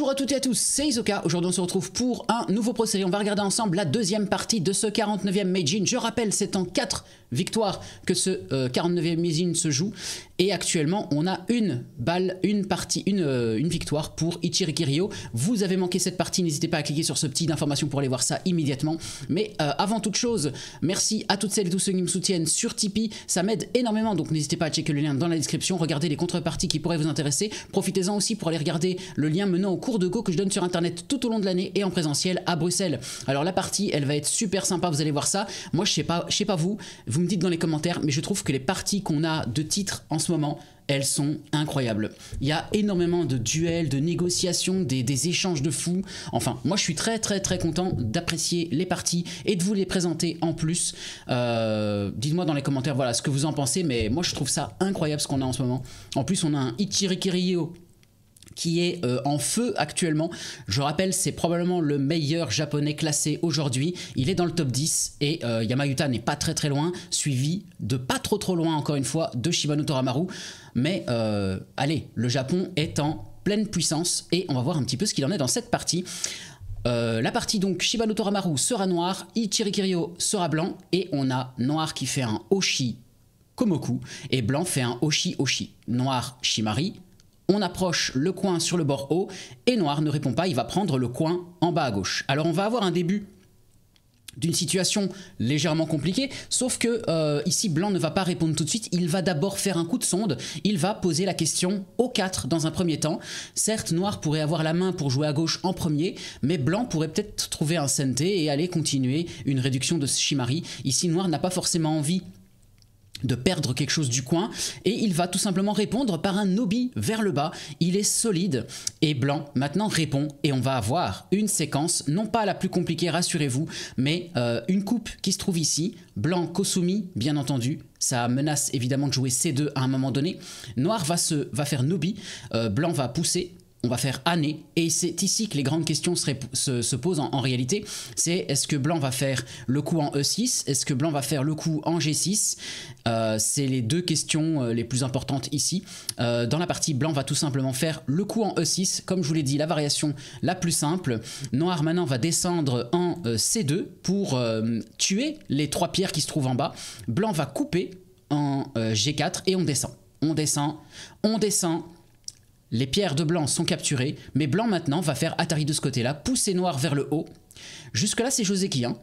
Bonjour à toutes et à tous, c'est Isoka. Aujourd'hui, on se retrouve pour un nouveau procès. On va regarder ensemble la deuxième partie de ce 49e Meijin. Je rappelle, c'est en 4 victoires que ce 49e euh, Meijin se joue. Et actuellement, on a une balle, une partie, une, euh, victoire pour Ichirikirio. Vous avez manqué cette partie, n'hésitez pas à cliquer sur ce petit d'information pour aller voir ça immédiatement. Mais euh, avant toute chose, merci à toutes celles et tous ceux qui me soutiennent sur Tipeee. Ça m'aide énormément, donc n'hésitez pas à checker le lien dans la description. Regardez les contreparties qui pourraient vous intéresser. Profitez-en aussi pour aller regarder le lien menant au cours de Go que je donne sur Internet tout au long de l'année et en présentiel à Bruxelles. Alors la partie, elle va être super sympa, vous allez voir ça. Moi, je sais pas, je sais pas vous, vous me dites dans les commentaires, mais je trouve que les parties qu'on a de titres en ce moment, elles sont incroyables. Il y a énormément de duels, de négociations, des, échanges de fous. Enfin, moi je suis très très très content d'apprécier les parties et de vous les présenter en plus. Euh, dites-moi dans les commentaires voilà ce que vous en pensez, mais moi je trouve ça incroyable ce qu'on a en ce moment. En plus, on a un Ichirikiriyo qui est euh, en feu actuellement. Je rappelle, c'est probablement le meilleur japonais classé aujourd'hui. Il est dans le top 10 et euh, Yamayuta n'est pas très très loin, suivi de pas trop trop loin encore une fois de Shibano Toramaru. Mais euh, allez, le Japon est en pleine puissance et on va voir un petit peu ce qu'il en est dans cette partie. la partie donc Shibano Toramaru sera noir, Ichirikirio sera blanc et on a noir qui fait un Oshi Komoku et blanc fait un Oshi Oshi. Noir Shimari, on approche le coin sur le bord haut, et noir ne répond pas, il va prendre le coin en bas à gauche. Alors on va avoir un début d'une situation légèrement compliquée, sauf que euh, ici blanc ne va pas répondre tout de suite, il va d'abord faire un coup de sonde, il va poser la question aux 4 dans un premier temps. Certes, noir pourrait avoir la main pour jouer à gauche en premier, mais blanc pourrait peut-être trouver un senté et aller continuer une réduction de shimari. Ici, noir n'a pas forcément envie de perdre quelque chose du coin et il va tout simplement répondre par un nobi vers le bas. Il est solide et blanc. Maintenant répond et on va avoir une séquence, non pas la plus compliquée rassurez-vous, mais euh, une coupe qui se trouve ici, blanc Kosumi bien entendu. Ça menace évidemment de jouer C2 à un moment donné. Noir va, se, va faire Nobi, euh, blanc va pousser, on va faire année. Et c'est ici que les grandes questions se, posent en, réalité. C'est est-ce que Blanc va faire le coup en E6 Est-ce que Blanc va faire le coup en G6 euh, C'est les deux questions euh, les plus importantes ici. Euh, dans la partie, Blanc va tout simplement faire le coup en E6. Comme je vous l'ai dit, la variation la plus simple. Noir maintenant va descendre en C2 pour tuer les trois pierres qui se trouvent en bas. Blanc va couper en G4 et on descend. On descend, on descend, les pierres de blanc sont capturées, mais blanc maintenant va faire Atari de ce côté-là, pousser noir vers le haut. Jusque-là, c'est Joseki, hein,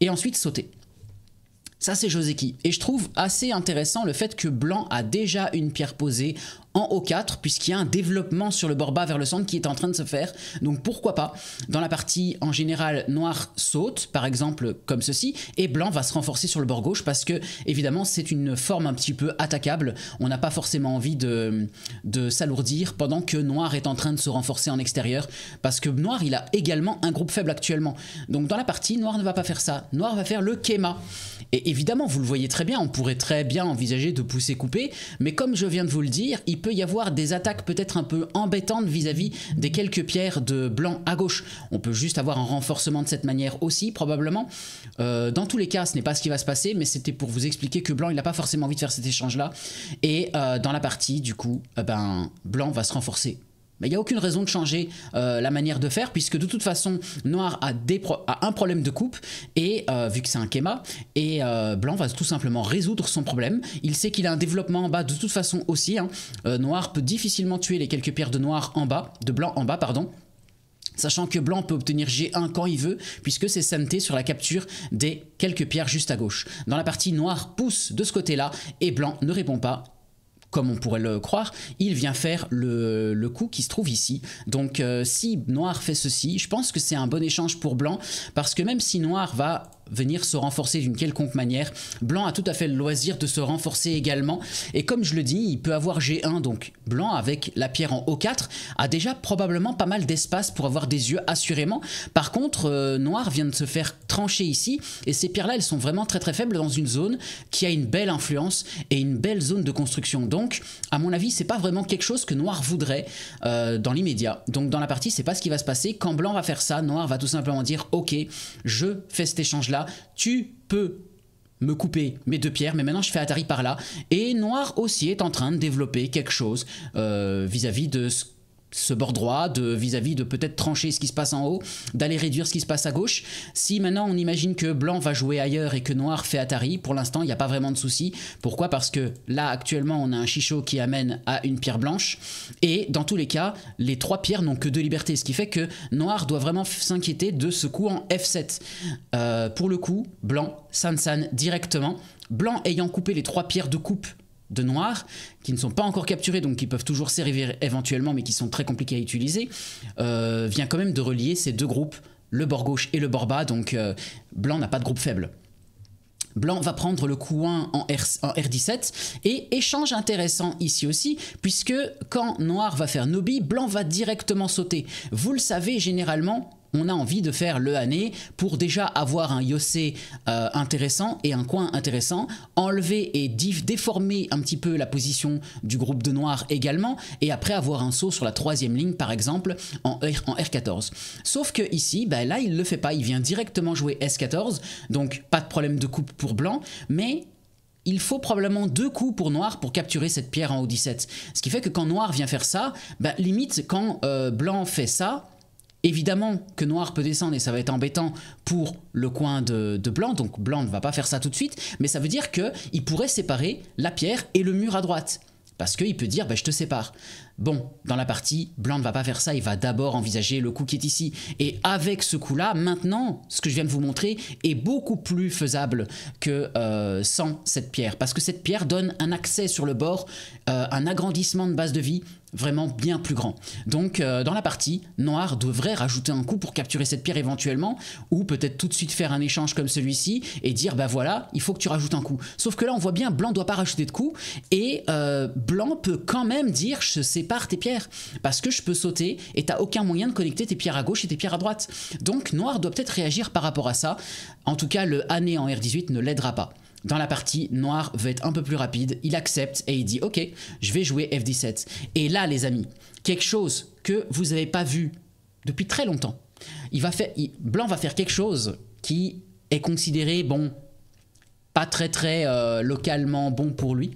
et ensuite sauter. Ça, c'est Joseki. Et je trouve assez intéressant le fait que blanc a déjà une pierre posée en O4 puisqu'il y a un développement sur le bord bas vers le centre qui est en train de se faire. Donc pourquoi pas Dans la partie en général noir saute par exemple comme ceci et blanc va se renforcer sur le bord gauche parce que évidemment c'est une forme un petit peu attaquable. On n'a pas forcément envie de, de s'alourdir pendant que noir est en train de se renforcer en extérieur parce que noir il a également un groupe faible actuellement. Donc dans la partie noir ne va pas faire ça. Noir va faire le Kema Et évidemment vous le voyez très bien on pourrait très bien envisager de pousser couper mais comme je viens de vous le dire il peut y avoir des attaques peut-être un peu embêtantes vis-à-vis des quelques pierres de blanc à gauche. On peut juste avoir un renforcement de cette manière aussi, probablement. Euh, dans tous les cas, ce n'est pas ce qui va se passer, mais c'était pour vous expliquer que blanc, il n'a pas forcément envie de faire cet échange-là. Et euh, dans la partie, du coup, euh, ben, blanc va se renforcer il n'y a aucune raison de changer euh, la manière de faire, puisque de toute façon, noir a, un problème de coupe, et euh, vu que c'est un kéma, et euh, blanc va tout simplement résoudre son problème. Il sait qu'il a un développement en bas de toute façon aussi. Hein. noir peut difficilement tuer les quelques pierres de noir en bas, de blanc en bas, pardon. Sachant que blanc peut obtenir G1 quand il veut, puisque c'est santé sur la capture des quelques pierres juste à gauche. Dans la partie, noir pousse de ce côté-là, et blanc ne répond pas, comme on pourrait le croire, il vient faire le, coup qui se trouve ici. Donc euh, si Noir fait ceci, je pense que c'est un bon échange pour Blanc, parce que même si Noir va venir se renforcer d'une quelconque manière. Blanc a tout à fait le loisir de se renforcer également. Et comme je le dis, il peut avoir G1, donc Blanc avec la pierre en O4 a déjà probablement pas mal d'espace pour avoir des yeux assurément. Par contre, euh, Noir vient de se faire trancher ici. Et ces pierres-là, elles sont vraiment très très faibles dans une zone qui a une belle influence et une belle zone de construction. Donc, à mon avis, c'est pas vraiment quelque chose que Noir voudrait euh, dans l'immédiat. Donc dans la partie, c'est pas ce qui va se passer. Quand Blanc va faire ça, Noir va tout simplement dire « Ok, je fais cet échange-là tu peux me couper mes deux pierres, mais maintenant je fais Atari par là. Et Noir aussi est en train de développer quelque chose euh, vis-à-vis -vis de ce ce bord droit, de vis-à-vis de peut-être trancher ce qui se passe en haut, d'aller réduire ce qui se passe à gauche. Si maintenant on imagine que blanc va jouer ailleurs et que noir fait Atari, pour l'instant il n'y a pas vraiment de souci. Pourquoi Parce que là actuellement on a un chichot qui amène à une pierre blanche et dans tous les cas les trois pierres n'ont que deux libertés, ce qui fait que noir doit vraiment s'inquiéter de ce coup en F7. Euh, pour le coup, blanc, san directement, blanc ayant coupé les trois pierres de coupe de noir qui ne sont pas encore capturés, donc qui peuvent toujours servir éventuellement, mais qui sont très compliqués à utiliser, euh, vient quand même de relier ces deux groupes, le bord gauche et le bord bas. Donc euh, blanc n'a pas de groupe faible. Blanc va prendre le coin en, en R17 et échange intéressant ici aussi puisque quand Noir va faire Nobi, Blanc va directement sauter. Vous le savez généralement, on a envie de faire le année pour déjà avoir un Yossé euh, intéressant et un coin intéressant, enlever et déformer un petit peu la position du groupe de noir également, et après avoir un saut sur la troisième ligne par exemple en, R, 14 Sauf que ici, bah, là il le fait pas, il vient directement jouer S14, donc pas de problème de coupe pour blanc, mais il faut probablement deux coups pour noir pour capturer cette pierre en o 17. Ce qui fait que quand noir vient faire ça, bah, limite quand euh, blanc fait ça, Évidemment que noir peut descendre et ça va être embêtant pour le coin de, blanc, donc blanc ne va pas faire ça tout de suite, mais ça veut dire qu'il pourrait séparer la pierre et le mur à droite. Parce qu'il peut dire, bah, je te sépare. Bon, dans la partie, blanc ne va pas faire ça, il va d'abord envisager le coup qui est ici. Et avec ce coup-là, maintenant, ce que je viens de vous montrer est beaucoup plus faisable que euh, sans cette pierre. Parce que cette pierre donne un accès sur le bord, euh, un agrandissement de base de vie vraiment bien plus grand. Donc euh, dans la partie, Noir devrait rajouter un coup pour capturer cette pierre éventuellement, ou peut-être tout de suite faire un échange comme celui-ci et dire bah voilà, il faut que tu rajoutes un coup. Sauf que là on voit bien Blanc doit pas rajouter de coup et euh, Blanc peut quand même dire je sépare tes pierres parce que je peux sauter et t'as aucun moyen de connecter tes pierres à gauche et tes pierres à droite. Donc Noir doit peut-être réagir par rapport à ça. En tout cas le année en R18 ne l'aidera pas dans la partie, Noir veut être un peu plus rapide, il accepte et il dit ok, je vais jouer F17. Et là les amis, quelque chose que vous n'avez pas vu depuis très longtemps, il va faire, Blanc va faire quelque chose qui est considéré, bon, pas très très euh, localement bon pour lui.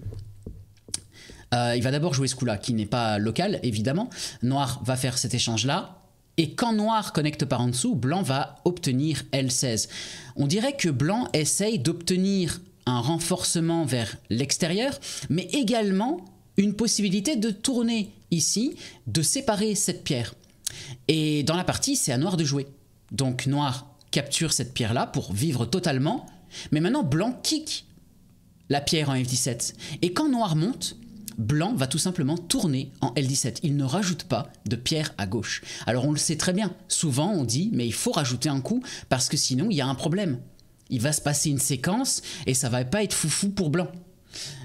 Euh, il va d'abord jouer ce coup-là, qui n'est pas local, évidemment. Noir va faire cet échange-là. Et quand Noir connecte par en dessous, Blanc va obtenir L16. On dirait que Blanc essaye d'obtenir un renforcement vers l'extérieur, mais également une possibilité de tourner ici, de séparer cette pierre. Et dans la partie, c'est à Noir de jouer. Donc Noir capture cette pierre-là pour vivre totalement, mais maintenant Blanc kick la pierre en F17. Et quand Noir monte, Blanc va tout simplement tourner en L17. Il ne rajoute pas de pierre à gauche. Alors on le sait très bien, souvent on dit mais il faut rajouter un coup parce que sinon il y a un problème il va se passer une séquence et ça va pas être foufou pour blanc.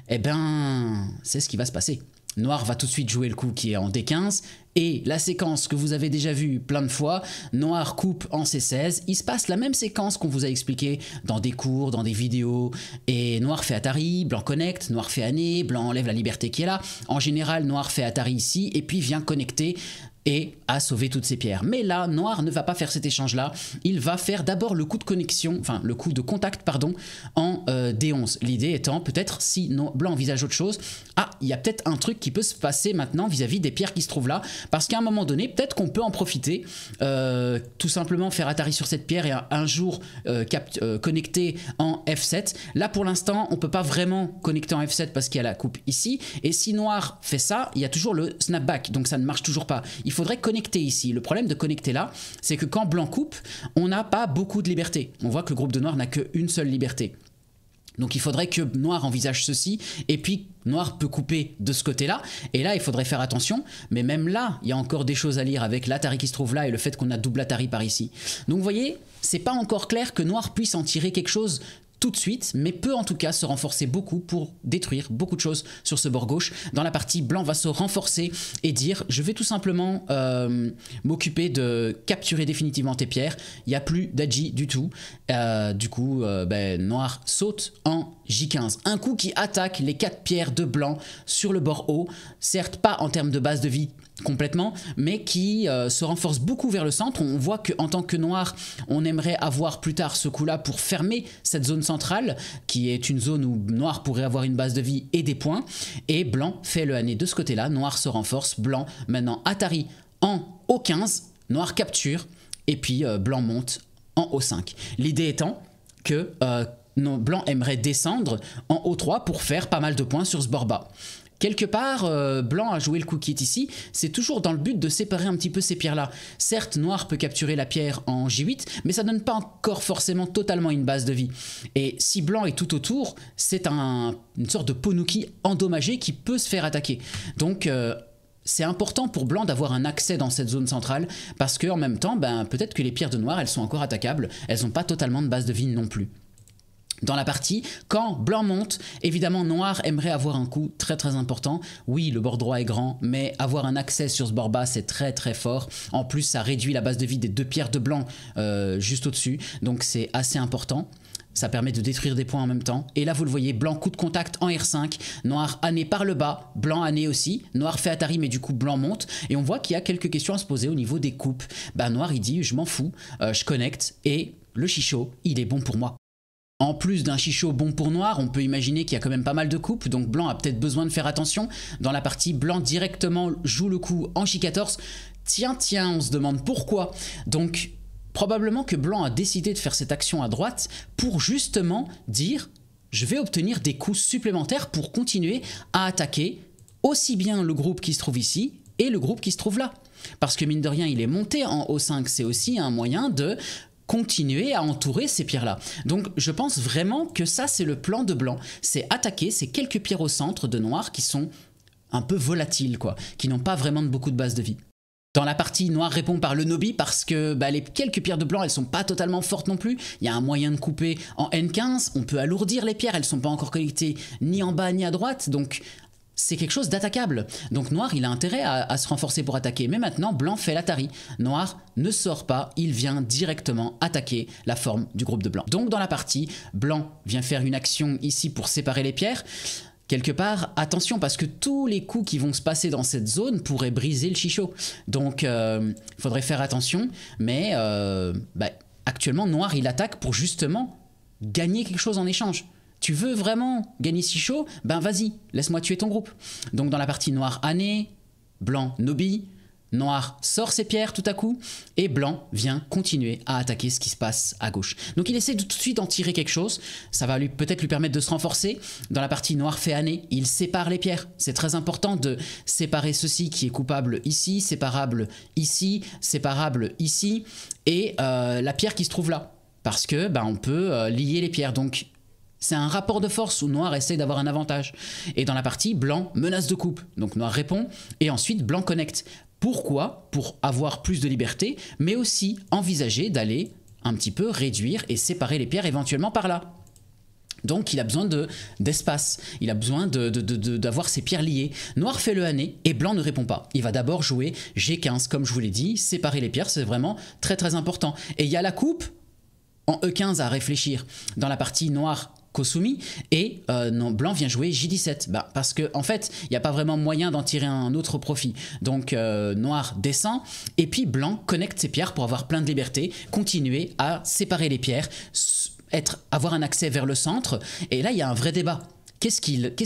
Eh ben, c'est ce qui va se passer. Noir va tout de suite jouer le coup qui est en D15 et la séquence que vous avez déjà vue plein de fois, Noir coupe en C16, il se passe la même séquence qu'on vous a expliqué dans des cours, dans des vidéos, et Noir fait Atari, Blanc connecte, Noir fait année, Blanc enlève la liberté qui est là. En général, Noir fait Atari ici, et puis vient connecter et à sauver toutes ces pierres. Mais là, Noir ne va pas faire cet échange-là. Il va faire d'abord le coup de connexion, enfin le coup de contact, pardon, en euh, D11. L'idée étant peut-être si no Blanc envisage autre chose, ah, il y a peut-être un truc qui peut se passer maintenant vis-à-vis des pierres qui se trouvent là, parce qu'à un moment donné, peut-être qu'on peut en profiter, euh, tout simplement faire Atari sur cette pierre et un, jour euh, euh, connecter en F7. Là, pour l'instant, on peut pas vraiment connecter en F7 parce qu'il y a la coupe ici. Et si Noir fait ça, il y a toujours le snapback, donc ça ne marche toujours pas il faudrait connecter ici. Le problème de connecter là, c'est que quand blanc coupe, on n'a pas beaucoup de liberté. On voit que le groupe de noir n'a qu'une seule liberté. Donc il faudrait que Noir envisage ceci, et puis Noir peut couper de ce côté-là, et là il faudrait faire attention, mais même là, il y a encore des choses à lire avec l'Atari qui se trouve là et le fait qu'on a double Atari par ici. Donc vous voyez, c'est pas encore clair que Noir puisse en tirer quelque chose tout de suite, mais peut en tout cas se renforcer beaucoup pour détruire beaucoup de choses sur ce bord gauche. Dans la partie, Blanc va se renforcer et dire je vais tout simplement euh, m'occuper de capturer définitivement tes pierres. Il n'y a plus d'Aji du tout. Euh, du coup, euh, ben, Noir saute en J15. Un coup qui attaque les quatre pierres de Blanc sur le bord haut. Certes, pas en termes de base de vie complètement, mais qui euh, se renforce beaucoup vers le centre. On voit qu'en tant que noir, on aimerait avoir plus tard ce coup-là pour fermer cette zone centrale, qui est une zone où noir pourrait avoir une base de vie et des points, et blanc fait le année de ce côté-là, noir se renforce, blanc maintenant Atari en O15, noir capture, et puis euh, blanc monte en O5. L'idée étant que... Euh, blanc aimerait descendre en O3 pour faire pas mal de points sur ce bord bas. Quelque part, euh, blanc a joué le coup qui est ici, c'est toujours dans le but de séparer un petit peu ces pierres-là. Certes, noir peut capturer la pierre en J8, mais ça donne pas encore forcément totalement une base de vie. Et si blanc est tout autour, c'est une sorte de Ponuki endommagé qui peut se faire attaquer. Donc... Euh, c'est important pour Blanc d'avoir un accès dans cette zone centrale parce que en même temps, ben, peut-être que les pierres de Noir, elles sont encore attaquables, elles n'ont pas totalement de base de vie non plus dans la partie. Quand blanc monte, évidemment noir aimerait avoir un coup très très important. Oui, le bord droit est grand, mais avoir un accès sur ce bord bas, c'est très très fort. En plus, ça réduit la base de vie des deux pierres de blanc euh, juste au-dessus, donc c'est assez important. Ça permet de détruire des points en même temps. Et là, vous le voyez, blanc coup de contact en R5, noir année par le bas, blanc année aussi, noir fait Atari, mais du coup blanc monte. Et on voit qu'il y a quelques questions à se poser au niveau des coupes. Bah, noir, il dit, je m'en fous, euh, je connecte, et le chichot, il est bon pour moi. En plus d'un chichot bon pour noir, on peut imaginer qu'il y a quand même pas mal de coupes, donc blanc a peut-être besoin de faire attention. Dans la partie, blanc directement joue le coup en chi14. Tiens, tiens, on se demande pourquoi. Donc, probablement que blanc a décidé de faire cette action à droite pour justement dire je vais obtenir des coups supplémentaires pour continuer à attaquer aussi bien le groupe qui se trouve ici et le groupe qui se trouve là. Parce que mine de rien, il est monté en O5, c'est aussi un moyen de continuer à entourer ces pierres-là. Donc je pense vraiment que ça c'est le plan de blanc, c'est attaquer ces quelques pierres au centre de noir qui sont un peu volatiles quoi, qui n'ont pas vraiment beaucoup de base de vie. Dans la partie, Noir répond par le Nobi parce que bah, les quelques pierres de blanc, elles sont pas totalement fortes non plus. Il y a un moyen de couper en N15, on peut alourdir les pierres, elles sont pas encore connectées ni en bas ni à droite. Donc c'est quelque chose d'attaquable. Donc noir, il a intérêt à, se renforcer pour attaquer. Mais maintenant, blanc fait l'Atari. Noir ne sort pas, il vient directement attaquer la forme du groupe de blanc. Donc dans la partie, blanc vient faire une action ici pour séparer les pierres. Quelque part, attention, parce que tous les coups qui vont se passer dans cette zone pourraient briser le chichot. Donc, il euh, faudrait faire attention. Mais euh, bah, actuellement, noir, il attaque pour justement gagner quelque chose en échange tu veux vraiment gagner si chaud Ben vas-y, laisse-moi tuer ton groupe. Donc dans la partie noire année, blanc Nobi, noir sort ses pierres tout à coup, et blanc vient continuer à attaquer ce qui se passe à gauche. Donc il essaie de tout de suite d'en tirer quelque chose, ça va lui peut-être lui permettre de se renforcer. Dans la partie noire fait année, il sépare les pierres. C'est très important de séparer ceci qui est coupable ici, séparable ici, séparable ici, et euh, la pierre qui se trouve là. Parce que ben, on peut euh, lier les pierres. Donc c'est un rapport de force où noir essaie d'avoir un avantage. Et dans la partie, blanc menace de coupe. Donc noir répond et ensuite blanc connecte. Pourquoi Pour avoir plus de liberté, mais aussi envisager d'aller un petit peu réduire et séparer les pierres éventuellement par là. Donc il a besoin d'espace, il a besoin d'avoir de, ses pierres liées. Noir fait le hanné et blanc ne répond pas. Il va d'abord jouer G15, comme je vous l'ai dit, séparer les pierres, c'est vraiment très très important. Et il y a la coupe en E15 à réfléchir. Dans la partie noir. Kosumi et euh, non, Blanc vient jouer J17. Bah, parce que en fait, il n'y a pas vraiment moyen d'en tirer un autre profit. Donc euh, Noir descend et puis Blanc connecte ses pierres pour avoir plein de liberté, continuer à séparer les pierres, être, avoir un accès vers le centre. Et là, il y a un vrai débat. Qu'est-ce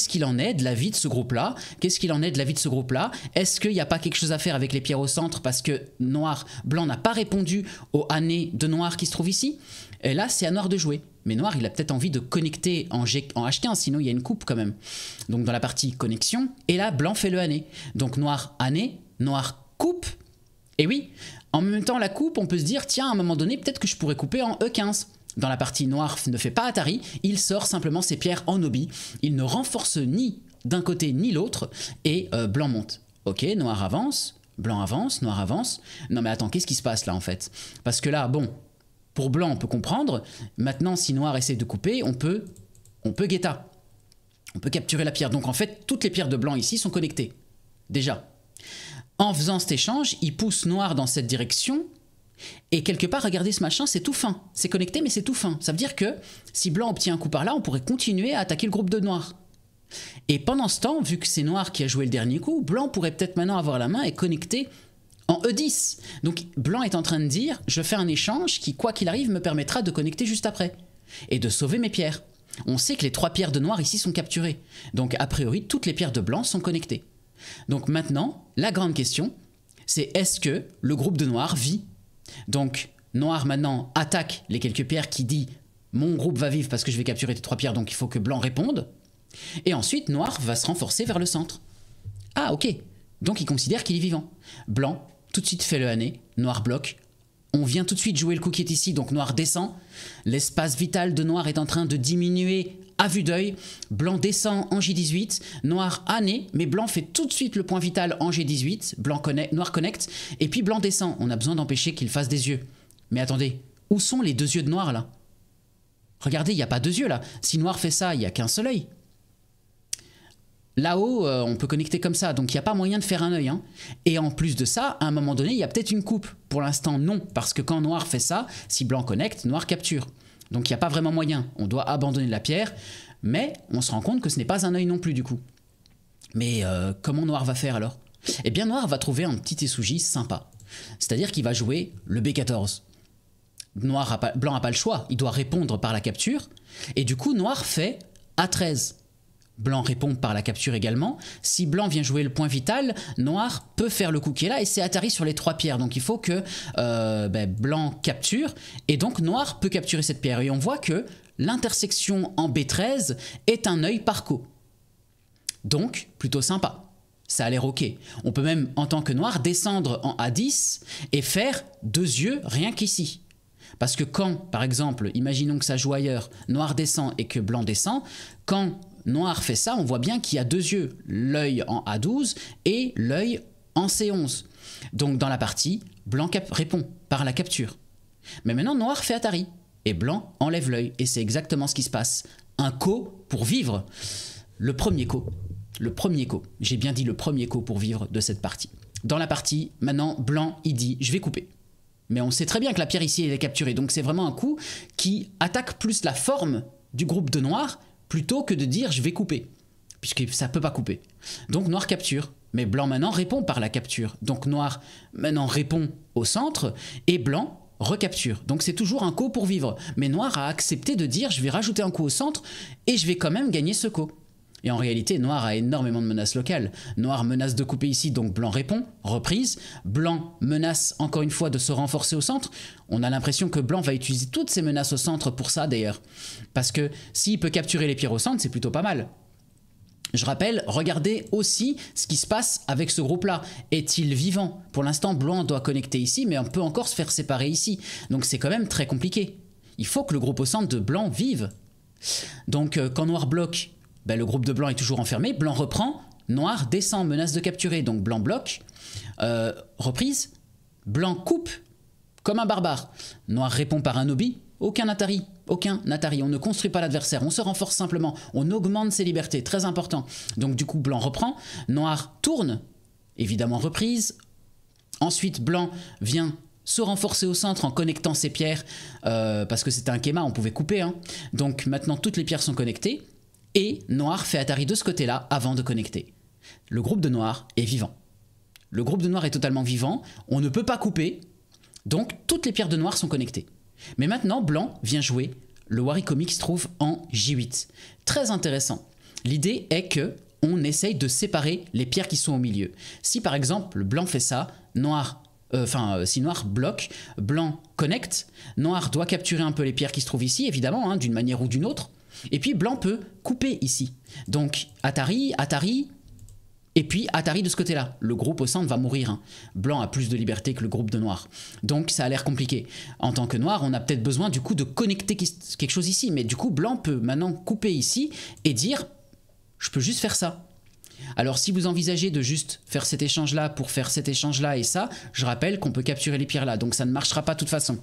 qu'il en est de la vie de ce groupe-là Qu'est-ce qu'il en est de la vie de ce groupe-là Est-ce qu'il n'y a pas quelque chose à faire avec les pierres au centre parce que Noir, Blanc n'a pas répondu aux années de Noir qui se trouvent ici et là, c'est à Noir de jouer. Mais Noir, il a peut-être envie de connecter en, H15, sinon il y a une coupe quand même. Donc dans la partie connexion, et là, Blanc fait le année. Donc Noir année, Noir coupe. Et oui, en même temps, la coupe, on peut se dire, tiens, à un moment donné, peut-être que je pourrais couper en E15. Dans la partie Noir ne fait pas Atari, il sort simplement ses pierres en hobby Il ne renforce ni d'un côté ni l'autre, et euh, Blanc monte. Ok, Noir avance, Blanc avance, Noir avance. Non mais attends, qu'est-ce qui se passe là en fait Parce que là, bon, pour blanc, on peut comprendre. Maintenant, si noir essaie de couper, on peut, on peut guetta. On peut capturer la pierre. Donc en fait, toutes les pierres de blanc ici sont connectées. Déjà. En faisant cet échange, il pousse noir dans cette direction. Et quelque part, regardez ce machin, c'est tout fin. C'est connecté, mais c'est tout fin. Ça veut dire que si blanc obtient un coup par là, on pourrait continuer à attaquer le groupe de noir. Et pendant ce temps, vu que c'est noir qui a joué le dernier coup, blanc pourrait peut-être maintenant avoir la main et connecter en E10. Donc Blanc est en train de dire, je fais un échange qui, quoi qu'il arrive, me permettra de connecter juste après et de sauver mes pierres. On sait que les trois pierres de noir ici sont capturées, donc a priori toutes les pierres de blanc sont connectées. Donc maintenant, la grande question, c'est est-ce que le groupe de noir vit Donc noir maintenant attaque les quelques pierres qui dit mon groupe va vivre parce que je vais capturer tes trois pierres, donc il faut que blanc réponde. Et ensuite, noir va se renforcer vers le centre. Ah ok, donc il considère qu'il est vivant. Blanc tout de suite fait le année, noir bloque, On vient tout de suite jouer le coup qui est ici, donc noir descend. L'espace vital de noir est en train de diminuer à vue d'œil. Blanc descend en G18, noir année, mais blanc fait tout de suite le point vital en G18, blanc connect, noir connecte, et puis blanc descend. On a besoin d'empêcher qu'il fasse des yeux. Mais attendez, où sont les deux yeux de noir là Regardez, il n'y a pas deux yeux là. Si noir fait ça, il n'y a qu'un seul Là-haut, euh, on peut connecter comme ça, donc il n'y a pas moyen de faire un œil. Hein. Et en plus de ça, à un moment donné, il y a peut-être une coupe. Pour l'instant, non, parce que quand noir fait ça, si blanc connecte, noir capture. Donc il n'y a pas vraiment moyen. On doit abandonner la pierre, mais on se rend compte que ce n'est pas un œil non plus du coup. Mais euh, comment noir va faire alors Eh bien noir va trouver un petit essouji sympa. C'est-à-dire qu'il va jouer le B14. Noir blanc n'a pas le choix, il doit répondre par la capture. Et du coup, noir fait A13. Blanc répond par la capture également. Si Blanc vient jouer le point vital, Noir peut faire le coup qui là et c'est Atari sur les trois pierres. Donc il faut que euh, ben, Blanc capture et donc Noir peut capturer cette pierre. Et on voit que l'intersection en B13 est un œil par Donc plutôt sympa. Ça a l'air ok. On peut même en tant que Noir descendre en A10 et faire deux yeux rien qu'ici. Parce que quand, par exemple, imaginons que ça joue ailleurs, noir descend et que blanc descend, quand Noir fait ça, on voit bien qu'il y a deux yeux, l'œil en A12 et l'œil en C11. Donc dans la partie, Blanc répond par la capture. Mais maintenant, Noir fait Atari et Blanc enlève l'œil. Et c'est exactement ce qui se passe. Un co pour vivre. Le premier co. Le premier co. J'ai bien dit le premier co pour vivre de cette partie. Dans la partie, maintenant, Blanc, il dit Je vais couper. Mais on sait très bien que la pierre ici, est capturée. Donc c'est vraiment un coup qui attaque plus la forme du groupe de Noir plutôt que de dire je vais couper, puisque ça peut pas couper. Donc noir capture. Mais blanc maintenant répond par la capture. Donc noir maintenant répond au centre et blanc recapture. Donc c'est toujours un coup pour vivre. Mais noir a accepté de dire je vais rajouter un coup au centre et je vais quand même gagner ce coup. Et en réalité, Noir a énormément de menaces locales. Noir menace de couper ici, donc Blanc répond, reprise. Blanc menace encore une fois de se renforcer au centre. On a l'impression que Blanc va utiliser toutes ses menaces au centre pour ça d'ailleurs. Parce que s'il peut capturer les pierres au centre, c'est plutôt pas mal. Je rappelle, regardez aussi ce qui se passe avec ce groupe-là. Est-il vivant Pour l'instant, Blanc doit connecter ici, mais on peut encore se faire séparer ici. Donc c'est quand même très compliqué. Il faut que le groupe au centre de Blanc vive. Donc euh, quand Noir bloque, bah, le groupe de blanc est toujours enfermé, blanc reprend, noir descend, menace de capturer, donc blanc bloque, euh, reprise, blanc coupe, comme un barbare, noir répond par un hobby, aucun Atari, aucun Atari, on ne construit pas l'adversaire, on se renforce simplement, on augmente ses libertés, très important. Donc du coup, blanc reprend, noir tourne, évidemment reprise, ensuite blanc vient se renforcer au centre en connectant ses pierres, euh, parce que c'était un kéma, on pouvait couper. Hein. Donc maintenant toutes les pierres sont connectées, et Noir fait Atari de ce côté-là avant de connecter. Le groupe de Noir est vivant. Le groupe de Noir est totalement vivant, on ne peut pas couper, donc toutes les pierres de Noir sont connectées. Mais maintenant, Blanc vient jouer. Le comics se trouve en J8. Très intéressant. L'idée est que on essaye de séparer les pierres qui sont au milieu. Si par exemple, Blanc fait ça, Noir euh, enfin euh, si noir bloque, blanc connecte, noir doit capturer un peu les pierres qui se trouvent ici, évidemment, hein, d'une manière ou d'une autre, et puis blanc peut couper ici. Donc Atari, Atari, et puis Atari de ce côté-là. Le groupe au centre va mourir. Hein. Blanc a plus de liberté que le groupe de noir. Donc ça a l'air compliqué. En tant que noir, on a peut-être besoin du coup de connecter quelque chose ici. Mais du coup, blanc peut maintenant couper ici et dire je peux juste faire ça. Alors si vous envisagez de juste faire cet échange-là pour faire cet échange-là et ça, je rappelle qu'on peut capturer les pierres là, donc ça ne marchera pas de toute façon.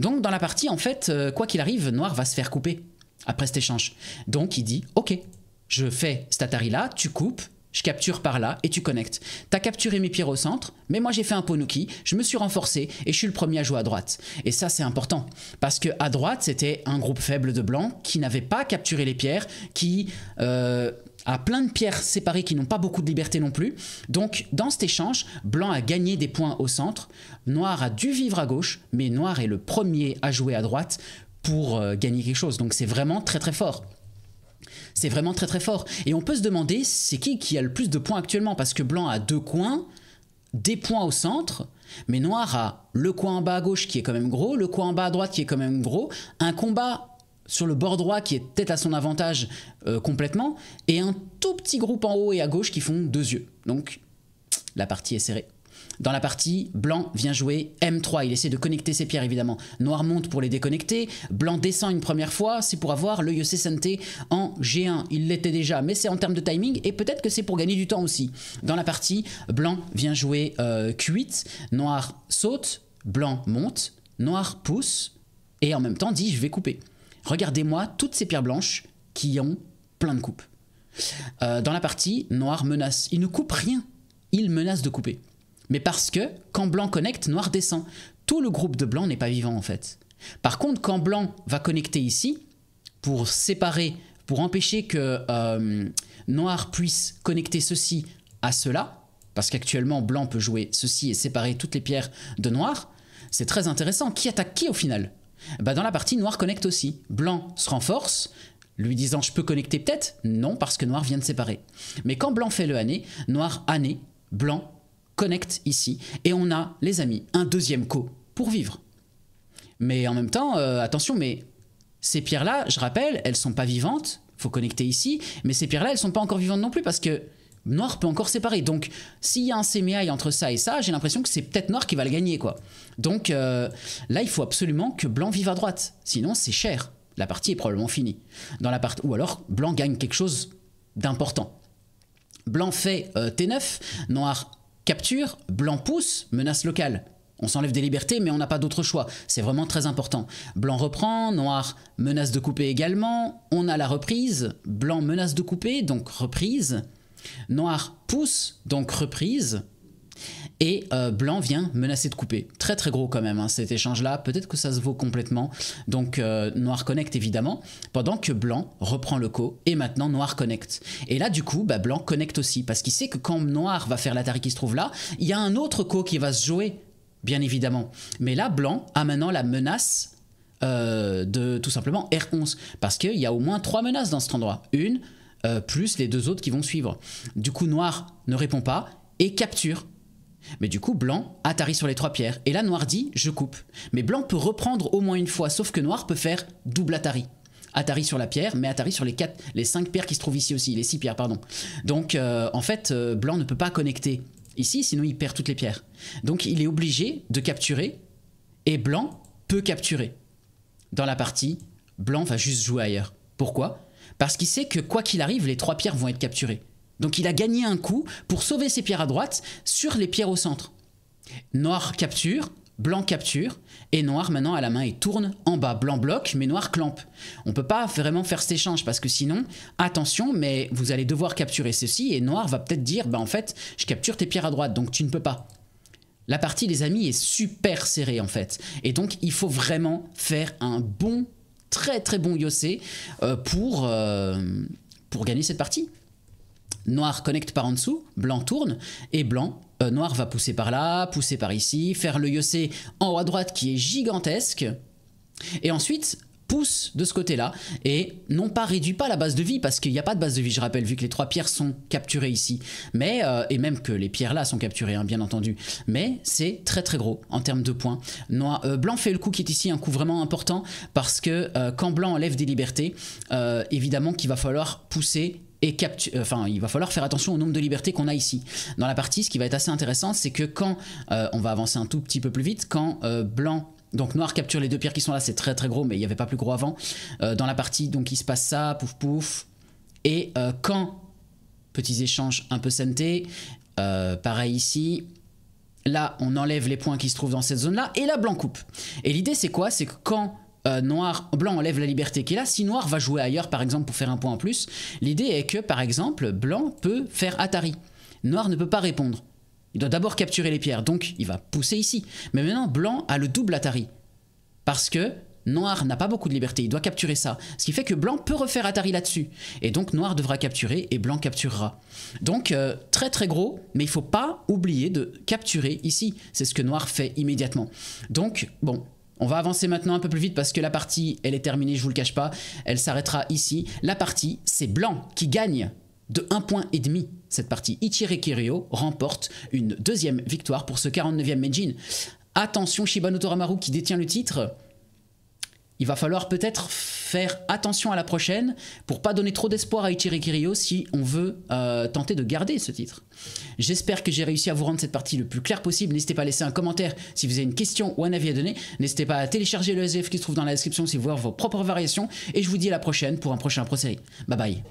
Donc dans la partie, en fait, euh, quoi qu'il arrive, noir va se faire couper après cet échange. Donc il dit, ok, je fais cet Atari là, tu coupes, je capture par là et tu connectes. T'as capturé mes pierres au centre, mais moi j'ai fait un Ponuki, je me suis renforcé et je suis le premier à jouer à droite. Et ça c'est important, parce que à droite c'était un groupe faible de blancs qui n'avait pas capturé les pierres, qui... Euh, a plein de pierres séparées qui n'ont pas beaucoup de liberté non plus. Donc dans cet échange, blanc a gagné des points au centre, noir a dû vivre à gauche, mais noir est le premier à jouer à droite pour euh, gagner quelque chose. Donc c'est vraiment très très fort. C'est vraiment très très fort. Et on peut se demander c'est qui qui a le plus de points actuellement parce que blanc a deux coins, des points au centre, mais noir a le coin en bas à gauche qui est quand même gros, le coin en bas à droite qui est quand même gros, un combat sur le bord droit qui est peut-être à son avantage euh, complètement, et un tout petit groupe en haut et à gauche qui font deux yeux. Donc la partie est serrée. Dans la partie, blanc vient jouer M3. Il essaie de connecter ses pierres, évidemment. Noir monte pour les déconnecter. Blanc descend une première fois. C'est pour avoir le Yosei en G1. Il l'était déjà, mais c'est en termes de timing. Et peut-être que c'est pour gagner du temps aussi. Dans la partie, blanc vient jouer euh, Q8. Noir saute. Blanc monte. Noir pousse. Et en même temps dit, je vais couper. Regardez-moi toutes ces pierres blanches qui ont plein de coupes. Euh, dans la partie, noir menace. Il ne coupe rien. Il menace de couper. Mais parce que quand blanc connecte, noir descend. Tout le groupe de blanc n'est pas vivant en fait. Par contre, quand blanc va connecter ici, pour séparer, pour empêcher que euh, noir puisse connecter ceci à cela, parce qu'actuellement blanc peut jouer ceci et séparer toutes les pierres de noir, c'est très intéressant. Qui attaque qui au final bah, Dans la partie, noir connecte aussi. Blanc se renforce, lui disant je peux connecter peut-être Non, parce que noir vient de séparer. Mais quand blanc fait le année, noir année, blanc connecte ici et on a, les amis, un deuxième co pour vivre. Mais en même temps, euh, attention, mais ces pierres-là, je rappelle, elles sont pas vivantes, faut connecter ici, mais ces pierres-là, elles sont pas encore vivantes non plus parce que Noir peut encore séparer. Donc, s'il y a un sémiaille entre ça et ça, j'ai l'impression que c'est peut-être Noir qui va le gagner, quoi. Donc, euh, là, il faut absolument que Blanc vive à droite. Sinon, c'est cher. La partie est probablement finie. Dans la partie Ou alors, Blanc gagne quelque chose d'important. Blanc fait euh, T9, Noir Capture, blanc pousse, menace locale. On s'enlève des libertés, mais on n'a pas d'autre choix. C'est vraiment très important. Blanc reprend, noir menace de couper également. On a la reprise. Blanc menace de couper, donc reprise. Noir pousse, donc reprise. Et euh, Blanc vient menacer de couper. Très très gros quand même hein, cet échange-là. Peut-être que ça se vaut complètement. Donc euh, Noir connecte évidemment. Pendant que Blanc reprend le co et maintenant Noir connecte. Et là du coup, bah, Blanc connecte aussi parce qu'il sait que quand Noir va faire l'atari qui se trouve là, il y a un autre co qui va se jouer. Bien évidemment. Mais là, Blanc a maintenant la menace euh, de tout simplement R11 parce qu'il y a au moins trois menaces dans cet endroit. Une plus les deux autres qui vont suivre. Du coup, Noir ne répond pas et capture mais du coup, blanc attarie sur les trois pierres. Et là, noir dit je coupe. Mais blanc peut reprendre au moins une fois, sauf que noir peut faire double atari. Atari sur la pierre, mais atari sur les, quatre, les cinq pierres qui se trouvent ici aussi, les six pierres, pardon. Donc, euh, en fait, euh, blanc ne peut pas connecter ici, sinon il perd toutes les pierres. Donc, il est obligé de capturer, et blanc peut capturer. Dans la partie, blanc va juste jouer ailleurs. Pourquoi Parce qu'il sait que quoi qu'il arrive, les trois pierres vont être capturées. Donc il a gagné un coup pour sauver ses pierres à droite sur les pierres au centre. Noir capture, blanc capture, et noir maintenant à la main et tourne en bas. Blanc bloque, mais noir clampe. On ne peut pas vraiment faire cet échange parce que sinon, attention, mais vous allez devoir capturer ceci et noir va peut-être dire, bah en fait, je capture tes pierres à droite, donc tu ne peux pas. La partie, les amis, est super serrée en fait. Et donc, il faut vraiment faire un bon, très très bon Yossé euh, euh, pour gagner cette partie noir connecte par en dessous, blanc tourne, et blanc, euh, noir va pousser par là, pousser par ici, faire le yossé en haut à droite qui est gigantesque, et ensuite pousse de ce côté-là, et non pas réduit pas la base de vie, parce qu'il n'y a pas de base de vie, je rappelle, vu que les trois pierres sont capturées ici, mais, euh, et même que les pierres là sont capturées, hein, bien entendu, mais c'est très très gros en termes de points. Noir, euh, blanc fait le coup qui est ici, un coup vraiment important, parce que quand blanc enlève des libertés, évidemment qu'il va falloir pousser et euh, enfin, il va falloir faire attention au nombre de libertés qu'on a ici. Dans la partie, ce qui va être assez intéressant, c'est que quand euh, on va avancer un tout petit peu plus vite, quand euh, blanc donc noir capture les deux pierres qui sont là, c'est très très gros, mais il n'y avait pas plus gros avant. dans la partie, donc il se passe ça, pouf pouf. Et quand, petits échanges un peu santé, pareil ici, là on enlève les points qui se trouvent dans cette zone là, et là blanc coupe. Et l'idée c'est quoi C'est que quand euh, noir, blanc enlève la liberté qu'il a. Si noir va jouer ailleurs, par exemple, pour faire un point en plus, l'idée est que, par exemple, blanc peut faire Atari. Noir ne peut pas répondre. Il doit d'abord capturer les pierres, donc il va pousser ici. Mais maintenant, blanc a le double Atari. Parce que noir n'a pas beaucoup de liberté, il doit capturer ça. Ce qui fait que blanc peut refaire Atari là-dessus. Et donc noir devra capturer et blanc capturera. Donc euh, très très gros, mais il faut pas oublier de capturer ici. C'est ce que noir fait immédiatement. Donc bon, on va avancer maintenant un peu plus vite parce que la partie, elle est terminée, je vous le cache pas. Elle s'arrêtera ici. La partie, c'est Blanc qui gagne de 1,5 point et demi cette partie. Ichire Kirio remporte une deuxième victoire pour ce 49e Meijin. Attention Shibano Toramaru qui détient le titre il va falloir peut-être faire attention à la prochaine pour pas donner trop d'espoir à Ichiri si on veut euh, tenter de garder ce titre. J'espère que j'ai réussi à vous rendre cette partie le plus clair possible. N'hésitez pas à laisser un commentaire si vous avez une question ou un avis à donner. N'hésitez pas à télécharger le SF qui se trouve dans la description si vous voulez voir vos propres variations. Et je vous dis à la prochaine pour un prochain procès. Bye bye.